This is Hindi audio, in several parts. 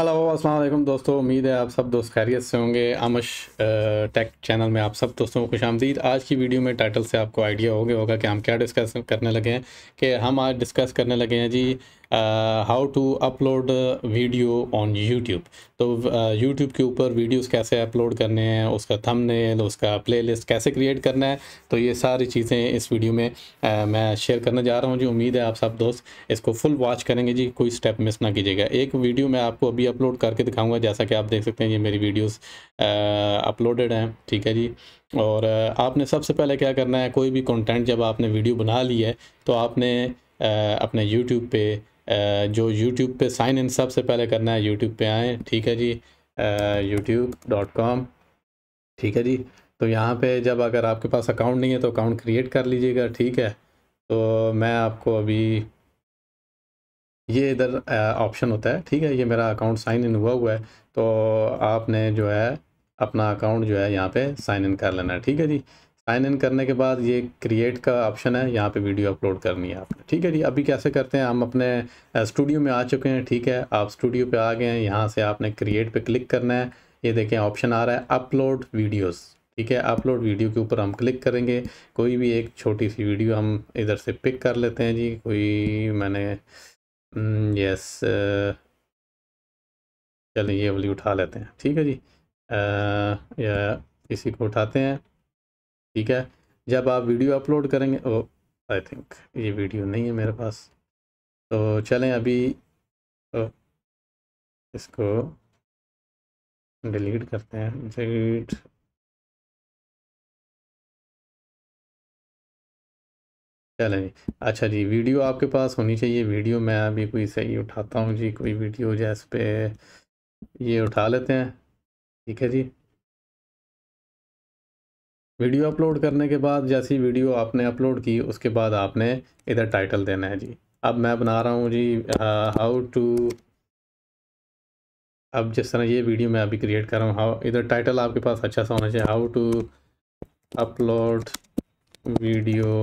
हेलो अस्सलाम वालेकुम दोस्तों उम्मीद है आप सब दोस्त खैरियत से होंगे आमश टेक चैनल में आप सब दोस्तों को खुश आमदीद आज की वीडियो में टाइटल से आपको आइडिया हो गया होगा कि हम क्या डिस्कस करने लगे हैं कि हम आज डिस्कस करने लगे हैं जी how to upload video on YouTube तो यूट्यूब uh, के ऊपर वीडियोस कैसे अपलोड करने हैं उसका थंबनेल उसका प्लेलिस्ट कैसे क्रिएट करना है तो ये सारी चीज़ें इस वीडियो में uh, मैं शेयर करने जा रहा हूँ जी उम्मीद है आप सब दोस्त इसको फुल वॉच करेंगे जी कोई स्टेप मिस ना कीजिएगा एक वीडियो मैं आपको अभी अपलोड करके दिखाऊँगा जैसा कि आप देख सकते हैं ये मेरी वीडियोज़ अपलोडेड uh, हैं ठीक है जी और uh, आपने सबसे पहले क्या करना है कोई भी कंटेंट जब आपने वीडियो बना ली है तो आपने uh, अपने यूट्यूब पे जो यूट्यूब पे साइन इन सबसे पहले करना है यूट्यूब पे आएँ ठीक है जी यूट्यूब डॉट कॉम ठीक है जी तो यहाँ पे जब अगर आपके पास अकाउंट नहीं है तो अकाउंट क्रिएट कर लीजिएगा ठीक है तो मैं आपको अभी ये इधर ऑप्शन होता है ठीक है ये मेरा अकाउंट साइन इन हुआ हुआ है तो आपने जो है अपना अकाउंट जो है यहाँ पे साइन इन कर लेना है ठीक है जी साइन इन करने के बाद ये क्रिएट का ऑप्शन है यहाँ पे वीडियो अपलोड करनी है आपने ठीक है जी अभी कैसे करते हैं हम अपने स्टूडियो में आ चुके हैं ठीक है आप स्टूडियो पे आ गए हैं यहाँ से आपने क्रिएट पे क्लिक करना है ये देखें ऑप्शन आ रहा है अपलोड वीडियोस ठीक है अपलोड वीडियो के ऊपर हम क्लिक करेंगे कोई भी एक छोटी सी वीडियो हम इधर से पिक कर लेते हैं जी कोई मैंने यस हम्म, चलिए ये वाली उठा लेते हैं ठीक है जी आ, या इसी को उठाते हैं ठीक है जब आप वीडियो अपलोड करेंगे ओ आई थिंक ये वीडियो नहीं है मेरे पास तो चलें अभी ओ, इसको डिलीट करते हैं डिलीट चलें अच्छा जी वीडियो आपके पास होनी चाहिए वीडियो मैं अभी कोई सही उठाता हूँ जी कोई वीडियो जैस पे ये उठा लेते हैं ठीक है जी वीडियो अपलोड करने के बाद जैसी वीडियो आपने अपलोड की उसके बाद आपने इधर टाइटल देना है जी अब मैं बना रहा हूँ जी हाउ टू अब जिस तरह ये वीडियो मैं अभी क्रिएट कर रहा हूँ हाउ इधर टाइटल आपके पास अच्छा सा होना चाहिए how to upload video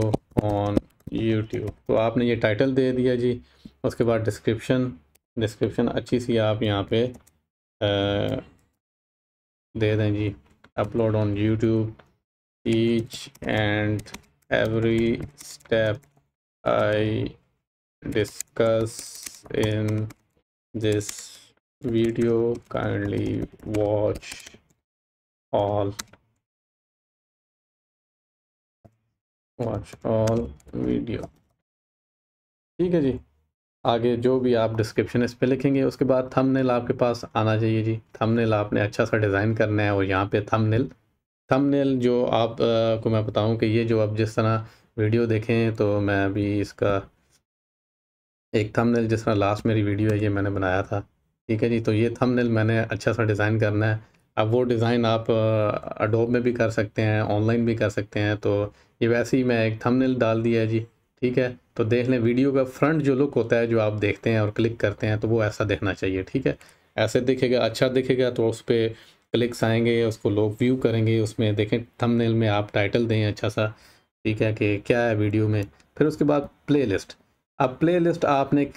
on YouTube तो आपने ये टाइटल दे दिया जी उसके बाद डिस्क्रिप्शन डिस्क्रिप्शन अच्छी सी आप यहाँ पे आ, दे दें जी upload on YouTube each and every step I discuss in this video kindly watch all watch all video ठीक है जी आगे जो भी आप डिस्क्रिप्शन इस पे लिखेंगे उसके बाद थंबनेल आपके पास आना चाहिए जी थंबनेल आपने अच्छा सा डिज़ाइन करना है और यहाँ पे थंबनेल थंबनेल जो आप आ, को मैं बताऊं कि ये जो आप जिस तरह वीडियो देखें तो मैं अभी इसका एक थंबनेल जिस तरह लास्ट मेरी वीडियो है ये मैंने बनाया था ठीक है जी तो ये थंबनेल मैंने अच्छा सा डिज़ाइन करना है अब वो डिज़ाइन आप अडोब में भी कर सकते हैं ऑनलाइन भी कर सकते हैं तो ये वैसे ही मैं एक थंबनेल डाल दिया है जी ठीक है तो देख लें वीडियो का फ्रंट जो लुक होता है जो आप देखते हैं और क्लिक करते हैं तो वो ऐसा देखना चाहिए ठीक है ऐसे दिखेगा अच्छा दिखेगा तो उस पर क्लिक्स आएंगे उसको लोग व्यू करेंगे उसमें देखें थंबनेल में आप टाइटल दें अच्छा सा ठीक है कि क्या है वीडियो में फिर उसके बाद प्ले लिस्ट अब प्ले लिस्ट आपने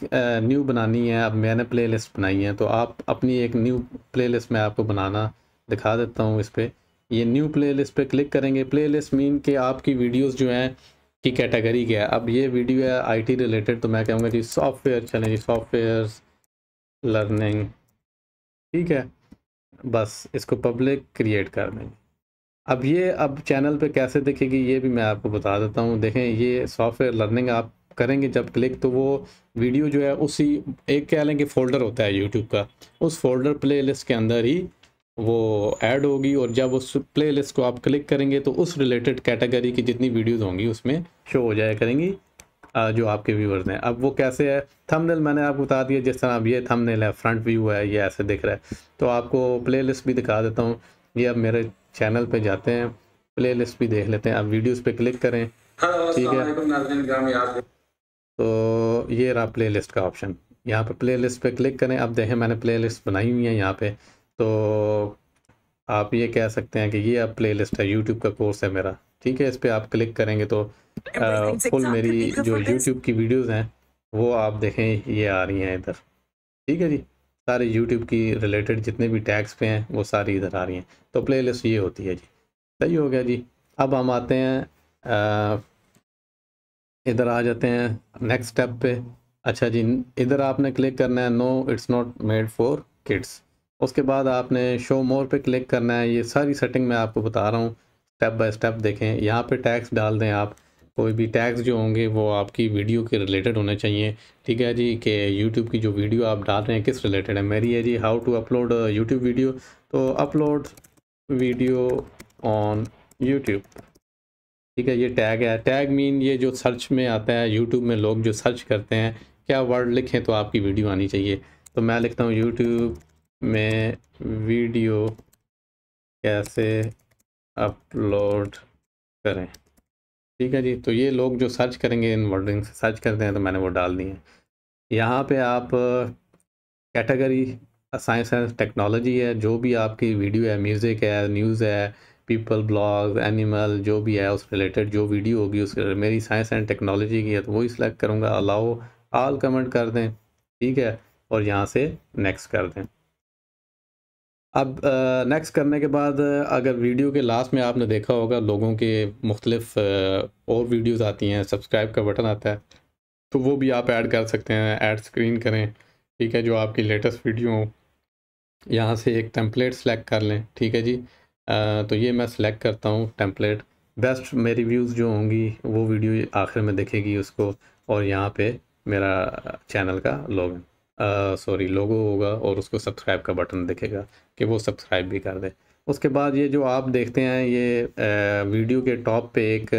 न्यू बनानी है अब मैंने प्ले लिस्ट बनाई है तो आप अपनी एक न्यू प्ले लिस्ट मैं आपको बनाना दिखा देता हूँ इस पर ये न्यू प्ले लिस्ट पर क्लिक करेंगे प्ले लिस्ट मीन कि आपकी वीडियोज़ जो हैं की कैटेगरी क्या है अब ये वीडियो है आईटी रिलेटेड तो मैं कहूँगा जी सॉफ्टवेयर चलें जी सॉफ्टवेयर लर्निंग ठीक है बस इसको पब्लिक क्रिएट कर देंगे अब ये अब चैनल पे कैसे दिखेगी ये भी मैं आपको बता देता हूँ देखें ये सॉफ्टवेयर लर्निंग आप करेंगे जब क्लिक तो वो वीडियो जो है उसी एक कह लें कि फ़ोल्डर होता है यूट्यूब का उस फोल्डर प्ले के अंदर ही वो ऐड होगी और जब उस प्लेलिस्ट को आप क्लिक करेंगे तो उस रिलेटेड कैटेगरी की जितनी वीडियोस होंगी उसमें शो हो जाया करेंगी जो आपके व्यूअर्स हैं अब वो कैसे है थंबनेल मैंने आपको बता दिया जिस तरह अब ये थंबनेल है फ्रंट व्यू है ये ऐसे दिख रहा है तो आपको प्लेलिस्ट भी दिखा देता हूँ ये अब मेरे चैनल पे जाते हैं प्लेलिस्ट भी देख लेते हैं आप वीडियोस पे क्लिक करें हाँ, ठीक है तो ये रहा लिस्ट का ऑप्शन यहाँ प्ले लिस्ट पे क्लिक करें अब देखें मैंने लिस्ट बनाई हुई है यहाँ पे तो आप ये कह सकते हैं कि ये अब लिस्ट है यूट्यूब का कोर्स है मेरा ठीक है इस पर आप क्लिक करेंगे तो फुल uh, मेरी जो यूट्यूब की वीडियोस हैं वो आप देखें ये आ रही हैं इधर ठीक है जी सारे यूट्यूब की रिलेटेड जितने भी टैग्स पे हैं वो सारी इधर आ रही हैं तो प्ले लिस्ट ये होती है जी सही हो गया जी अब हम आते हैं इधर आ जाते हैं नेक्स्ट स्टेप पे अच्छा जी इधर आपने क्लिक करना है no it's not made for kids उसके बाद आपने शो मोर पे क्लिक करना है ये सारी सेटिंग मैं आपको बता रहा हूँ स्टेप बाय स्टेप देखें यहाँ पे टैक्स डाल दें आप कोई भी टैग्स जो होंगे वो आपकी वीडियो के रिलेटेड होने चाहिए ठीक है जी कि यूट्यूब की जो वीडियो आप डाल रहे हैं किस रिलेटेड है मेरी है जी how to upload YouTube video तो अपलोड वीडियो ऑन यूट्यूब ठीक है ये टैग है टैग मीन ये जो सर्च में आता है यूट्यूब में लोग जो सर्च करते हैं क्या वर्ड लिखें तो आपकी वीडियो आनी चाहिए तो मैं लिखता हूँ यूट्यूब में वीडियो कैसे अपलोड करें ठीक है जी तो ये लोग जो सर्च करेंगे इन वर्डिंग से सर्च करते हैं तो मैंने वो डाल दी है यहाँ पे आप कैटेगरी साइंस एंड टेक्नोलॉजी है जो भी आपकी वीडियो है म्यूज़िक है न्यूज़ है पीपल ब्लॉग एनिमल जो भी है उस रिलेटेड जो वीडियो होगी उस मेरी साइंस एंड टेक्नोलॉजी की है तो वही सिलेक्ट करूँगा अलाओ आल कमेंट कर दें ठीक है और यहाँ से नेक्स्ट कर दें अब नेक्स्ट करने के बाद अगर वीडियो के लास्ट में आपने देखा होगा लोगों के मुख्तलिफ और वीडियोस आती हैं सब्सक्राइब का बटन आता है तो वो भी आप ऐड कर सकते हैं ऐड स्क्रीन करें ठीक है जो आपकी लेटेस्ट वीडियो हो यहाँ से एक टेम्पलेट सेलेक्ट कर लें ठीक है जी आ, तो ये मैं सेलेक्ट करता हूँ टेम्पलेट बेस्ट मेरी व्यूज़ जो होंगी वो वीडियो आखिर में देखेगी उसको और यहाँ पे मेरा चैनल का लॉगिन सॉरी लोगो होगा और उसको सब्सक्राइब का बटन दिखेगा कि वो सब्सक्राइब भी कर दे उसके बाद ये जो आप देखते हैं ये आ, वीडियो के टॉप पे एक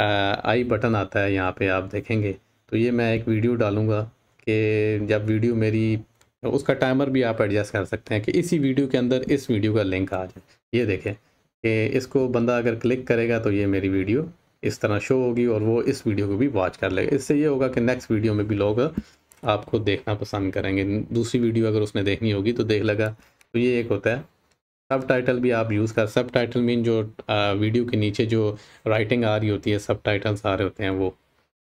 आ, आई बटन आता है यहाँ पे आप देखेंगे तो ये मैं एक वीडियो डालूँगा कि जब वीडियो मेरी उसका टाइमर भी आप एडजस्ट कर सकते हैं कि इसी वीडियो के अंदर इस वीडियो का लिंक आ जाए ये देखें कि इसको बंदा अगर क्लिक करेगा तो ये मेरी वीडियो इस तरह शो होगी और वो इस वीडियो को भी वॉच कर लेगा इससे ये होगा कि नेक्स्ट वीडियो में भी लोग आप खुद देखना पसंद करेंगे दूसरी वीडियो अगर उसने देखनी होगी तो देख लगा तो ये एक होता है सब टाइटल भी आप यूज़ कर सब टाइटल मीन जो आ, वीडियो के नीचे जो राइटिंग आ रही होती है सब टाइटल्स आ रहे होते हैं वो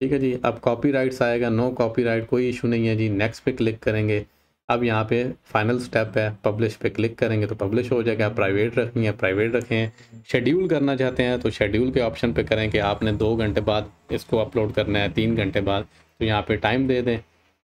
ठीक है जी अब कॉपी राइट्स आएगा नो कॉपी राइट कोई इशू नहीं है जी नेक्स्ट पे क्लिक करेंगे अब यहाँ पे फाइनल स्टेप है पब्लिश पे क्लिक करेंगे तो पब्लिश हो जाएगा प्राइवेट रखनी है प्राइवेट रखें शेड्यूल करना चाहते हैं तो शेड्यूल के ऑप्शन पे करें कि आपने दो घंटे बाद इसको अपलोड करना है तीन घंटे बाद तो यहाँ पे टाइम दे दें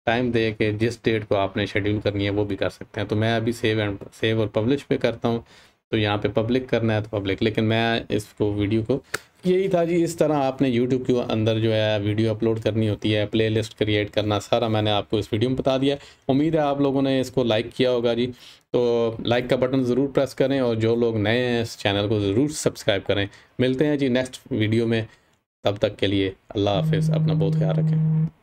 टाइम दे के जिस डेट को आपने शेड्यूल करनी है वो भी कर सकते हैं तो मैं अभी सेव एंड सेव और पब्लिश पे करता हूँ तो यहाँ पे पब्लिक करना है तो पब्लिक लेकिन मैं इसको वीडियो को यही था जी इस तरह आपने यूट्यूब के अंदर जो है वीडियो अपलोड करनी होती है प्ले क्रिएट करना सारा मैंने आपको इस वीडियो में बता दिया उम्मीद है आप लोगों ने इसको लाइक किया होगा जी तो लाइक का बटन ज़रूर प्रेस करें और जो लोग नए हैं इस चैनल को ज़रूर सब्सक्राइब करें मिलते हैं जी नेक्स्ट वीडियो में तब तक के लिए अल्लाह हाफिज़ अपना बहुत ख्याल रखें